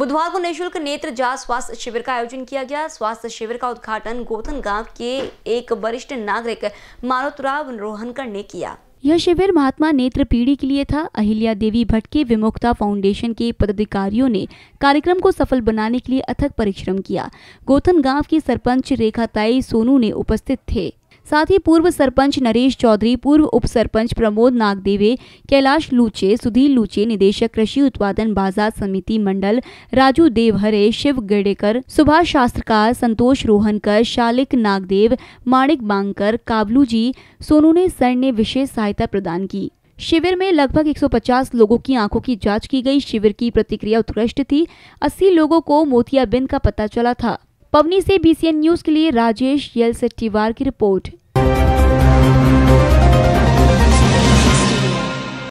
बुधवार को निःशुल्क नेत्र जा स्वास्थ्य शिविर का आयोजन किया गया स्वास्थ्य शिविर का उद्घाटन गोथन गांव के एक वरिष्ठ नागरिक मारोतराव रोहनकर ने किया यह शिविर महात्मा नेत्र पीढ़ी के लिए था अहिल्या देवी भट्ट के विमुक्ता फाउंडेशन के पदाधिकारियों ने कार्यक्रम को सफल बनाने के लिए अथक परिश्रम किया गोथन गांव की सरपंच रेखा ताई सोनू ने उपस्थित थे साथ ही पूर्व सरपंच नरेश चौधरी पूर्व उप सरपंच प्रमोद नागदेवे कैलाश लूचे सुधीर लूचे निदेशक कृषि उत्पादन बाजार समिति मंडल राजू देवहरे शिव गेडेकर सुभाष शास्त्रकार संतोष रोहनकर शालिक नागदेव माणिक बांकर काबलू जी सोनू ने सर ने विशेष सहायता प्रदान की शिविर में लगभग 150 लोगों की आंखों की जांच की गई शिविर की प्रतिक्रिया उत्कृष्ट थी 80 लोगों को मोतियाबिंद का पता चला था पवनी से बीसीएन न्यूज के लिए राजेश यल सेट्टीवार की रिपोर्ट